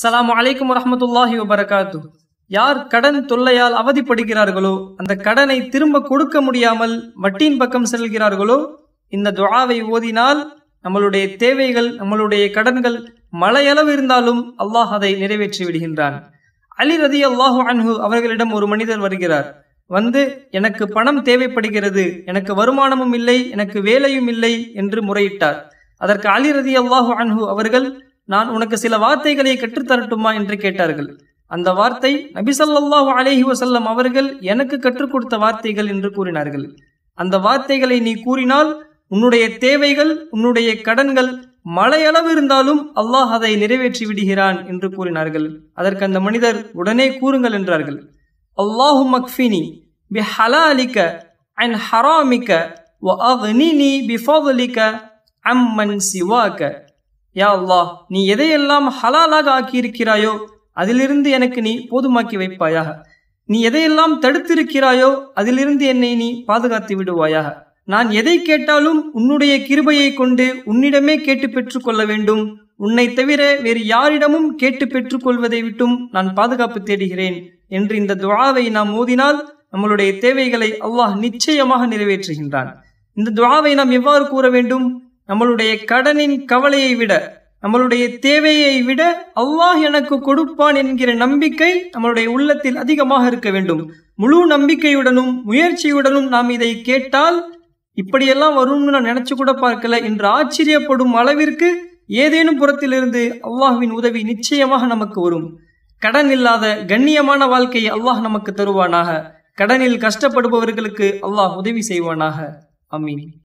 சலாம் அலைக்கும் வரமத்துல்லாஹி வபரகாத்து யார் கடன் தொல்லையால் அவதிப்படுகிறார்களோ அந்த கடனை திரும்ப கொடுக்க முடியாமல் வட்டியின் பக்கம் செல்கிறார்களோ இந்த துழாவை ஓதினால் நம்மளுடைய தேவைகள் நம்மளுடைய கடன்கள் மலையளவு இருந்தாலும் அல்லாஹ் அதை நிறைவேற்றி விடுகின்றான் அலி ரதி அல்லாஹு அன்ஹு அவர்களிடம் ஒரு மனிதர் வருகிறார் வந்து எனக்கு பணம் தேவைப்படுகிறது எனக்கு வருமானமும் இல்லை எனக்கு வேலையும் இல்லை என்று முறையிட்டார் அதற்கு அலி ரதி அல்லாஹு அன்ஹு அவர்கள் நான் உனக்கு சில வார்த்தைகளை கற்றுத்தரட்டுமா என்று கேட்டார்கள் அந்த வார்த்தை நபிசல்லாஹு அலேஹி வசல்லம் அவர்கள் எனக்கு கற்றுக் கொடுத்த வார்த்தைகள் என்று கூறினார்கள் அந்த வார்த்தைகளை நீ கூறினால் உன்னுடைய தேவைகள் உன்னுடைய கடன்கள் மலையளவு இருந்தாலும் அல்லாஹ் அதை நிறைவேற்றி விடுகிறான் என்று கூறினார்கள் அதற்கு அந்த மனிதர் உடனே கூறுங்கள் என்றார்கள் அல்லாஹு மக்ஃபினி பி ஹலாலிக்க அண்ட் ஹராமிக்க அம் மன் சிவாக்க யா அல்லாஹ் நீ எதையெல்லாம் ஹலாலாக ஆக்கியிருக்கிறாயோ அதிலிருந்து எனக்கு நீ போதுமாக்கி வைப்பாயாக நீ எதையெல்லாம் தடுத்திருக்கிறாயோ அதிலிருந்து என்னை நீ பாதுகாத்து விடுவாயாக நான் எதை கேட்டாலும் உன்னுடைய கிருபையை கொண்டு உன்னிடமே கேட்டு பெற்றுக்கொள்ள வேண்டும் உன்னை தவிர வேறு யாரிடமும் கேட்டு பெற்றுக்கொள்வதை விட்டும் நான் பாதுகாப்பு தேடுகிறேன் என்று இந்த துவாவை நாம் ஓதினால் நம்மளுடைய தேவைகளை அல்லாஹ் நிச்சயமாக நிறைவேற்றுகின்றான் இந்த துவாவை நாம் எவ்வாறு கூற வேண்டும் நம்மளுடைய கடனின் கவலையை விட நம்மளுடைய தேவையை விட அவ்வா எனக்கு கொடுப்பான் என்கிற நம்பிக்கை நம்மளுடைய உள்ளத்தில் அதிகமாக இருக்க வேண்டும் முழு நம்பிக்கையுடனும் முயற்சியுடனும் நாம் இதை கேட்டால் இப்படியெல்லாம் வரும்னு நான் நினைச்சு கூட பார்க்கல என்று ஆச்சரியப்படும் அளவிற்கு ஏதேனும் புறத்திலிருந்து அல்லாஹுவின் உதவி நிச்சயமாக நமக்கு வரும் கடன் இல்லாத கண்ணியமான வாழ்க்கையை அல்லாஹ் நமக்கு தருவானாக கடனில் கஷ்டப்படுபவர்களுக்கு அல்லாஹ் உதவி செய்வானாக அமீன்